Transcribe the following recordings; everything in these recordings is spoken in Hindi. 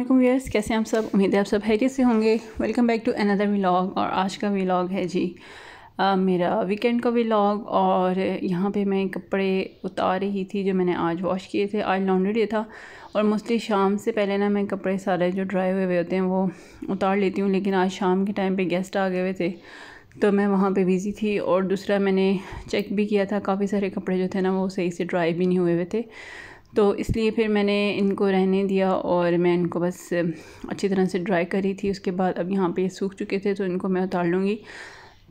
असलम व्यर्स कैसे हम सब उम्मीद है आप सब हैरियत से होंगे welcome back to another vlog और आज का व्लॉग है जी आ, मेरा वीकेंड का व्लॉग और यहाँ पे मैं कपड़े उतार रही थी जो मैंने आज वॉश किए थे आज लॉन्ड्री डे था और मोस्टली शाम से पहले ना मैं कपड़े सारे जो ड्राई हुए हुए होते हैं वो उतार लेती हूँ लेकिन आज शाम के टाइम पर गेस्ट आ गए हुए थे तो मैं वहाँ पर बिज़ी थी और दूसरा मैंने चेक भी किया था काफ़ी सारे कपड़े जो थे ना वो सही से ड्राई भी नहीं हुए हुए थे तो इसलिए फिर मैंने इनको रहने दिया और मैं इनको बस अच्छी तरह से ड्राई करी थी उसके बाद अब यहाँ पे सूख चुके थे तो इनको मैं उतार लूँगी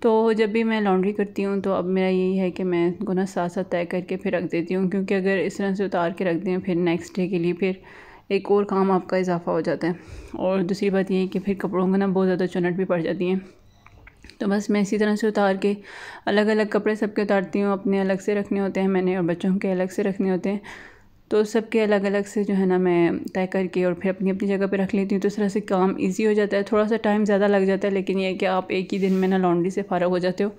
तो जब भी मैं लॉन्ड्री करती हूँ तो अब मेरा यही है कि मैं इनको ना साथ साथ तय करके फिर रख देती हूँ क्योंकि अगर इस तरह से उतार के रख दें फिर नेक्स्ट डे के लिए फिर एक और काम आपका इजाफा हो जाता है और दूसरी बात ये है कि फिर कपड़ों को ना बहुत ज़्यादा चुनट भी पड़ जाती हैं तो बस मैं इसी तरह से उतार के अलग अलग कपड़े सबके उतारती हूँ अपने अलग से रखने होते हैं मैंने और बच्चों के अलग से रखने होते हैं तो सबके अलग अलग से जो है ना मैं तय करके और फिर अपनी अपनी जगह पे रख लेती हूँ तो इस तरह से काम इजी हो जाता है थोड़ा सा टाइम ज़्यादा लग जाता है लेकिन ये कि आप एक ही दिन में ना लॉन्ड्री से फ़ारग हो जाते हो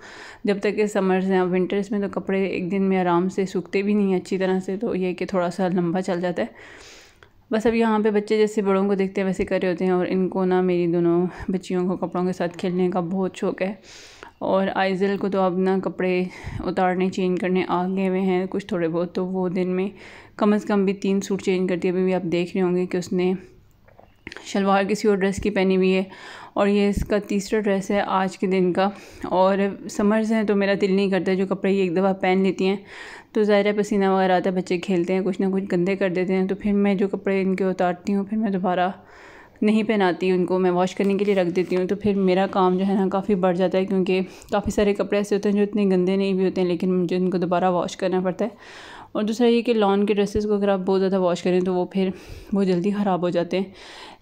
जब तक कि समर्स हैं विंटर्स में तो कपड़े एक दिन में आराम से सूखते भी नहीं अच्छी तरह से तो ये कि थोड़ा सा लंबा चल जाता है बस अब यहाँ पे बच्चे जैसे बड़ों को देखते हैं वैसे कर रहे होते हैं और इनको ना मेरी दोनों बच्चियों को कपड़ों के साथ खेलने का बहुत शौक़ है और आइज़ल को तो अब ना कपड़े उतारने चेंज करने आ गए हुए हैं कुछ थोड़े बहुत तो वो दिन में कम अज़ कम भी तीन सूट चेंज करती है अभी भी आप देख रहे होंगे कि उसने शलवार किसी और ड्रेस की पहनी हुई है और ये इसका तीसरा ड्रेस है आज के दिन का और समर्स हैं तो मेरा दिल नहीं करता जो कपड़े ये एक दफ़ा पहन लेती हैं तो ज़ाहिर पसीना वगैरह आता है बच्चे खेलते हैं कुछ ना कुछ गंदे कर देते हैं तो फिर मैं जो कपड़े इनके उतारती हूँ फिर मैं दोबारा नहीं पहनाती उनको मैं वॉश करने के लिए रख देती हूँ तो फिर मेरा काम जो है ना काफ़ी बढ़ जाता है क्योंकि काफ़ी सारे कपड़े ऐसे होते हैं जो इतने गंदे नहीं भी होते हैं लेकिन मुझे उनको दोबारा वॉश करना पड़ता है और दूसरा ये कि लॉन के ड्रेसेस को अगर आप बहुत ज़्यादा वॉश करें तो वो फिर बहुत जल्दी ख़राब हो जाते हैं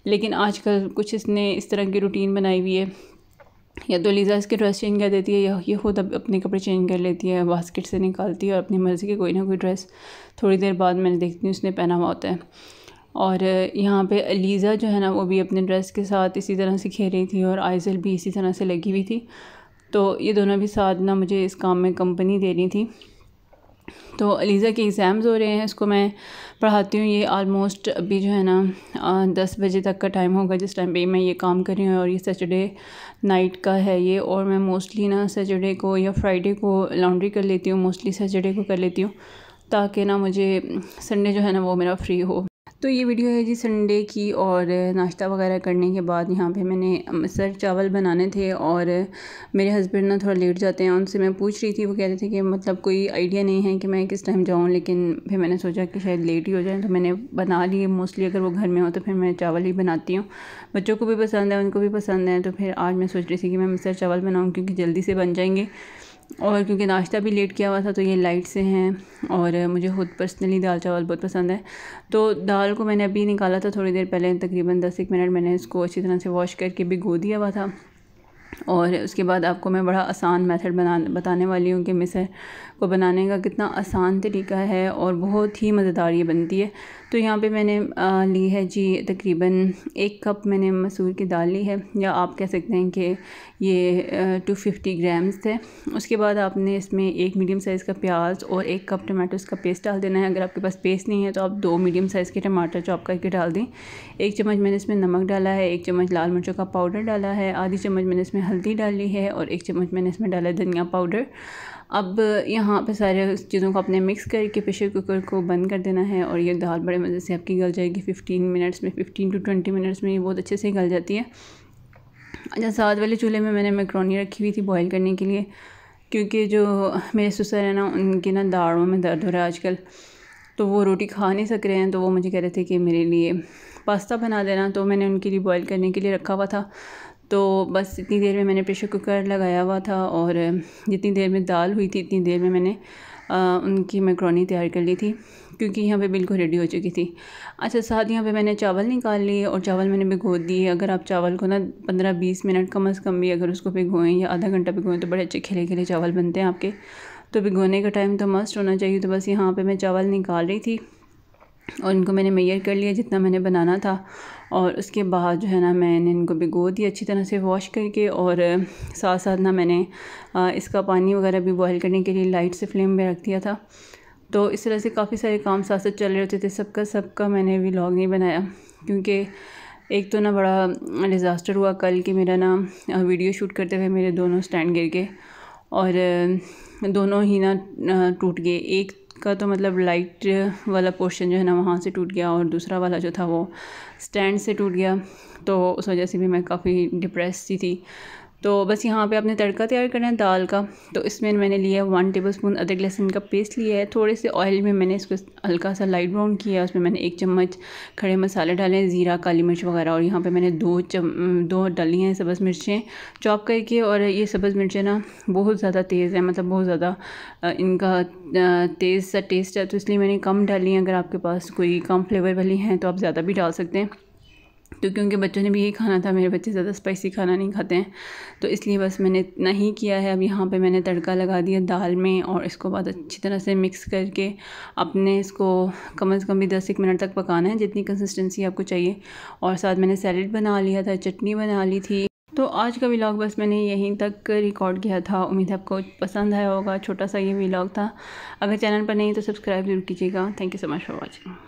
लेकिन आजकल कुछ इसने इस तरह की रूटीन बनाई हुई है या तो लीज़ा इसके ड्रेस चेंज कर देती है या ये खुद अपने कपड़े चेंज कर लेती है बास्केट से निकालती है और अपनी मर्ज़ी के कोई ना कोई ड्रेस थोड़ी देर बाद मैंने देखती हूँ उसने पहना हुआ होता है और यहाँ पे अलीज़ा जो है ना वो भी अपने ड्रेस के साथ इसी तरह से खेल थी और आइजल भी इसी तरह से लगी हुई थी तो ये दोनों भी साथ ना मुझे इस काम में कंपनी दे रही थी तो अलीज़ा के एग्ज़ाम्स हो रहे हैं इसको मैं पढ़ाती हूँ ये आलमोस्ट अभी जो है ना दस बजे तक का टाइम होगा जिस टाइम पे मैं ये काम कर रही हूँ और ये सैटरडे नाइट का है ये और मैं मोस्टली ना सैटरडे को या फ्राइडे को लॉन्ड्री कर लेती हूँ मोस्टली सैटरडे को कर लेती हूँ ताकि ना मुझे संडे जो है ना वो मेरा फ्री हो तो ये वीडियो है जी संडे की और नाश्ता वगैरह करने के बाद यहाँ पे मैंने सर चावल बनाने थे और मेरे हस्बैंड ना थोड़ा लेट जाते हैं उनसे मैं पूछ रही थी वो कह रहे थे कि मतलब कोई आइडिया नहीं है कि मैं किस टाइम जाऊँ लेकिन फिर मैंने सोचा कि शायद लेट ही हो जाए तो मैंने बना लिए मोस्टली अगर वो घर में हो तो फिर मैं चावल ही बनाती हूँ बच्चों को भी पसंद है उनको भी पसंद है तो फिर आज मैं सोच रही थी कि मैं मिसर चावल बनाऊँ क्योंकि जल्दी से बन जाएंगे और क्योंकि नाश्ता भी लेट किया हुआ था तो ये लाइट से हैं और मुझे खुद पर्सनली दाल चावल बहुत पसंद है तो दाल को मैंने अभी निकाला था थोड़ी देर पहले तकरीबन दस एक मिनट मैंने इसको अच्छी तरह से वॉश करके भिगो दिया हुआ था और उसके बाद आपको मैं बड़ा आसान मेथड बना बताने वाली हूँ कि मिसर को बनाने का कितना आसान तरीका है और बहुत ही मज़ेदार ये बनती है तो यहाँ पे मैंने ली है जी तकरीबन एक कप मैंने मसूर की दाल ली है या आप कह सकते हैं कि ये टू फिफ्टी ग्राम्स थे उसके बाद आपने इसमें एक मीडियम साइज़ का प्याज और एक कप टमाटोज़ का पेस्ट डाल देना है अगर आपके पास पेस्ट नहीं है तो आप दो मीडियम साइज़ के टमाटर चॉप करके डाल दें एक चम्मच मैंने इसमें नमक डाला है एक चम्मच लाल मिर्चों का पाउडर डाला है आधी चम्मच मैंने इसमें हल्दी डाली है और एक चम्मच मैंने इसमें डाला है धनिया पाउडर अब यहाँ यहाँ पे सारे चीज़ों को अपने मिक्स करके प्रेशर कुकर को बंद कर देना है और ये दाल बड़े मज़े से आपकी गल जाएगी फ़िफ्टीन मिनट्स में फ़िफ्टीन टू ट्वेंटी मिनट्स में ये बहुत अच्छे से गल जाती है अच्छा साथ वाले चूल्हे में मैंने मैक्रोनी रखी हुई थी बॉयल करने के लिए क्योंकि जो मेरे ससुर हैं ना उनके ना दाड़ों में दर्द हो रहा है आजकल तो वो रोटी खा नहीं सक रहे हैं तो वो मुझे कह रहे थे कि मेरे लिए पास्ता बना देना तो मैंने उनके लिए बॉयल करने के लिए रखा हुआ था तो बस इतनी देर में मैंने प्रेशर कुकर लगाया हुआ था और जितनी देर में दाल हुई थी इतनी देर में मैंने आ, उनकी मैक्रोनी तैयार कर ली थी क्योंकि यहाँ पे बिल्कुल रेडी हो चुकी थी अच्छा साथ यहाँ पे मैंने चावल निकाल लिए और चावल मैंने भिगो दिए अगर आप चावल को ना पंद्रह बीस मिनट कम अज़ कम भी अगर उसको भिगोएं या आधा घंटा भिगोएं तो बड़े अच्छे खिले खिले चावल बनते हैं आपके तो भिगोने का टाइम तो मस्ट होना चाहिए तो बस यहाँ पर मैं चावल निकाल रही थी और इनको मैंने मैयर कर लिया जितना मैंने बनाना था और उसके बाद जो है ना मैंने इनको भिगो दिया अच्छी तरह से वॉश करके और साथ साथ ना मैंने इसका पानी वगैरह भी बॉयल करने के लिए लाइट से फ्लेम में रख दिया था तो इस तरह से काफ़ी सारे काम साथ साथ चल रहे होते थे सबका सबका मैंने व्लॉग नहीं बनाया क्योंकि एक तो ना बड़ा डिज़ास्टर हुआ कल कि मेरा ना वीडियो शूट करते हुए मेरे दोनों स्टैंड गिर गए और दोनों ही ना टूट गए एक का तो मतलब लाइट वाला पोर्शन जो है ना वहाँ से टूट गया और दूसरा वाला जो था वो स्टैंड से टूट गया तो उस वजह से भी मैं काफ़ी डिप्रेस सी थी तो बस यहाँ पे आपने तड़का तैयार करना है दाल का तो इसमें मैंने लिया है वन टेबल स्पून अदरक लहसुन का पेस्ट लिया है थोड़े से ऑयल में मैंने इसको हल्का सा लाइट ब्राउन किया है उसमें मैंने एक चम्मच खड़े मसाले डाले हैं ज़ीरा काली मिर्च वगैरह और यहाँ पे मैंने दो चम दो डाली हैं सब्ज़ मिर्चें चॉप करके और ये सब्ज़ मिर्चें ना बहुत ज़्यादा तेज़ हैं मतलब बहुत ज़्यादा इनका तेज़ सा टेस्ट है तो इसलिए मैंने कम डाली हैं अगर आपके पास कोई कम फ्लेवर वाली हैं तो आप ज़्यादा भी डाल सकते हैं तो क्योंकि बच्चों ने भी यही खाना था मेरे बच्चे ज़्यादा स्पाइसी खाना नहीं खाते हैं तो इसलिए बस मैंने इतना ही किया है अब यहाँ पे मैंने तड़का लगा दिया दाल में और इसको बाद अच्छी तरह से मिक्स करके अपने इसको कम से कम भी दस एक मिनट तक पकाना है जितनी कंसिस्टेंसी आपको चाहिए और साथ मैंने सैलड बना लिया था चटनी बना ली थी तो आज का व्लाग बस मैंने यहीं तक रिकॉर्ड किया था उम्मीद है आपको पसंद आया होगा छोटा सा ये व्लॉग था अगर चैनल पर नहीं तो सब्सक्राइब जरूर कीजिएगा thank you so much for watching